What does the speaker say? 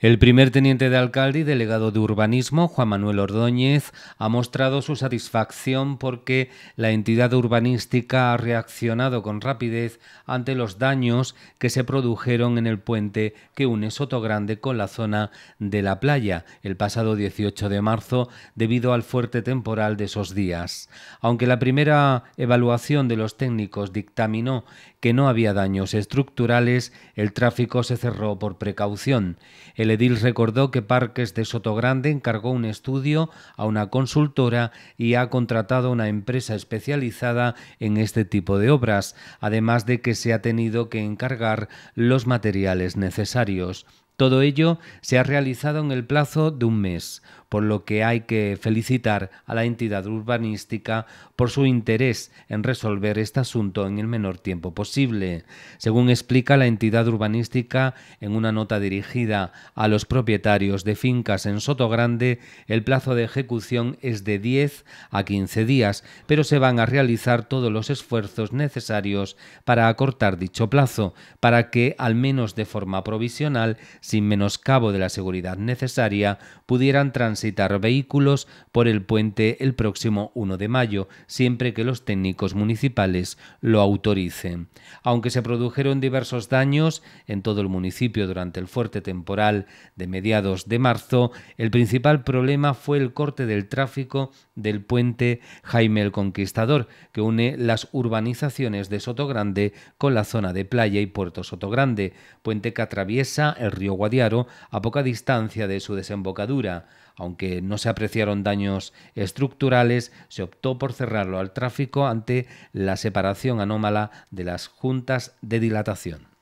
El primer teniente de alcalde y delegado de urbanismo, Juan Manuel Ordóñez, ha mostrado su satisfacción porque la entidad urbanística ha reaccionado con rapidez ante los daños que se produjeron en el puente que une Soto Grande con la zona de la playa el pasado 18 de marzo debido al fuerte temporal de esos días. Aunque la primera evaluación de los técnicos dictaminó que no había daños estructurales, el tráfico se cerró por precaución. El edil recordó que Parques de Sotogrande encargó un estudio a una consultora y ha contratado una empresa especializada en este tipo de obras, además de que se ha tenido que encargar los materiales necesarios. Todo ello se ha realizado en el plazo de un mes, por lo que hay que felicitar a la entidad urbanística por su interés en resolver este asunto en el menor tiempo posible. Según explica la entidad urbanística en una nota dirigida a los propietarios de fincas en Soto Grande, el plazo de ejecución es de 10 a 15 días, pero se van a realizar todos los esfuerzos necesarios para acortar dicho plazo, para que, al menos de forma provisional, sin menoscabo de la seguridad necesaria, pudieran transitar vehículos por el puente el próximo 1 de mayo, siempre que los técnicos municipales lo autoricen. Aunque se produjeron diversos daños en todo el municipio durante el fuerte temporal de mediados de marzo, el principal problema fue el corte del tráfico del puente Jaime el Conquistador, que une las urbanizaciones de Soto Grande con la zona de playa y Puerto Soto Grande, puente que atraviesa el río Guadiaro a poca distancia de su desembocadura. Aunque no se apreciaron daños estructurales, se optó por cerrarlo al tráfico ante la separación anómala de las juntas de dilatación.